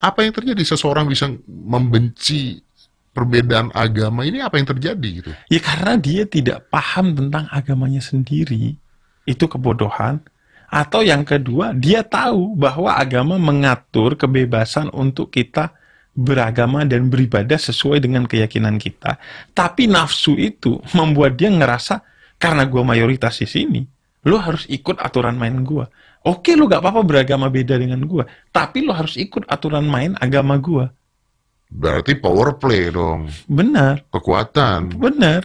apa yang terjadi seseorang bisa membenci perbedaan agama ini apa yang terjadi gitu? Ya karena dia tidak paham tentang agamanya sendiri. Itu kebodohan. Atau yang kedua, dia tahu bahwa agama mengatur kebebasan untuk kita beragama dan beribadah sesuai dengan keyakinan kita. Tapi nafsu itu membuat dia ngerasa karena gue mayoritas di sini, Lo harus ikut aturan main gua. Oke, lo gak apa-apa beragama beda dengan gua, tapi lo harus ikut aturan main agama gua. Berarti power play dong. Benar. Kekuatan. Benar.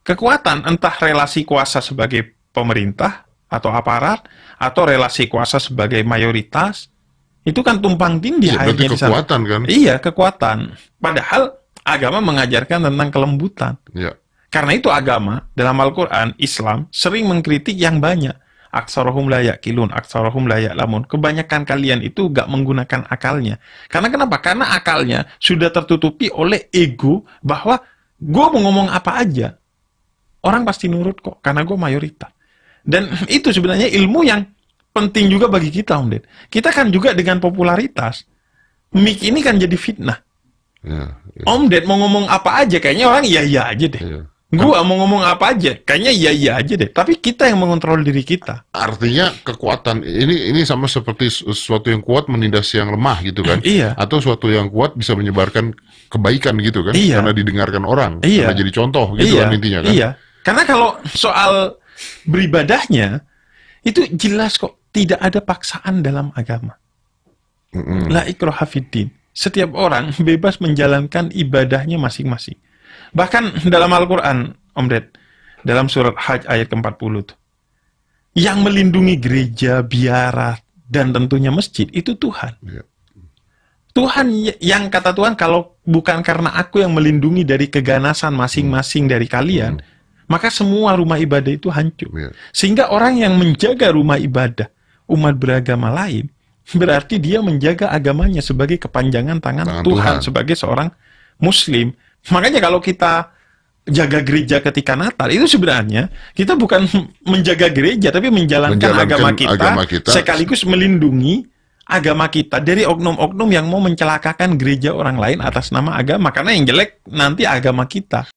Kekuatan entah relasi kuasa sebagai pemerintah atau aparat atau relasi kuasa sebagai mayoritas itu kan tumpang tindih ya, akhirnya kekuatan kan? Iya, kekuatan. Padahal agama mengajarkan tentang kelembutan. Iya. Karena itu agama dalam Al-Quran, Islam, sering mengkritik yang banyak. Aksarohum layak kilun, aksarohum layak lamun. Kebanyakan kalian itu gak menggunakan akalnya. Karena kenapa? Karena akalnya sudah tertutupi oleh ego bahwa gue mau ngomong apa aja. Orang pasti nurut kok, karena gue mayoritas. Dan itu sebenarnya ilmu yang penting juga bagi kita, Om Ded. Kita kan juga dengan popularitas, mik ini kan jadi fitnah. Ya, ya. Om Ded mau ngomong apa aja, kayaknya orang iya-iya aja deh. Ya. Gua mau ngomong apa aja, kayaknya iya iya aja deh. Tapi kita yang mengontrol diri kita. Artinya kekuatan ini ini sama seperti sesuatu yang kuat menindas yang lemah gitu kan? iya. Atau sesuatu yang kuat bisa menyebarkan kebaikan gitu kan? Iya. Karena didengarkan orang, iya. karena jadi contoh gitu iya. kan intinya kan? Iya. Karena kalau soal beribadahnya itu jelas kok tidak ada paksaan dalam agama. Mm -hmm. La ikrohafidin. Setiap orang bebas menjalankan ibadahnya masing-masing Bahkan dalam Al-Quran, Om Ded, dalam surat Hajj ayat ke-40 tuh, yang melindungi gereja, biara, dan tentunya masjid, itu Tuhan. Iya. Tuhan yang kata Tuhan, kalau bukan karena aku yang melindungi dari keganasan masing-masing dari kalian, hmm. maka semua rumah ibadah itu hancur. Iya. Sehingga orang yang menjaga rumah ibadah, umat beragama lain, berarti dia menjaga agamanya sebagai kepanjangan tangan, tangan Tuhan, Tuhan sebagai seorang muslim Makanya kalau kita jaga gereja ketika Natal itu sebenarnya kita bukan menjaga gereja tapi menjalankan, menjalankan agama, kita, agama kita sekaligus melindungi agama kita dari oknum-oknum yang mau mencelakakan gereja orang lain atas nama agama karena yang jelek nanti agama kita.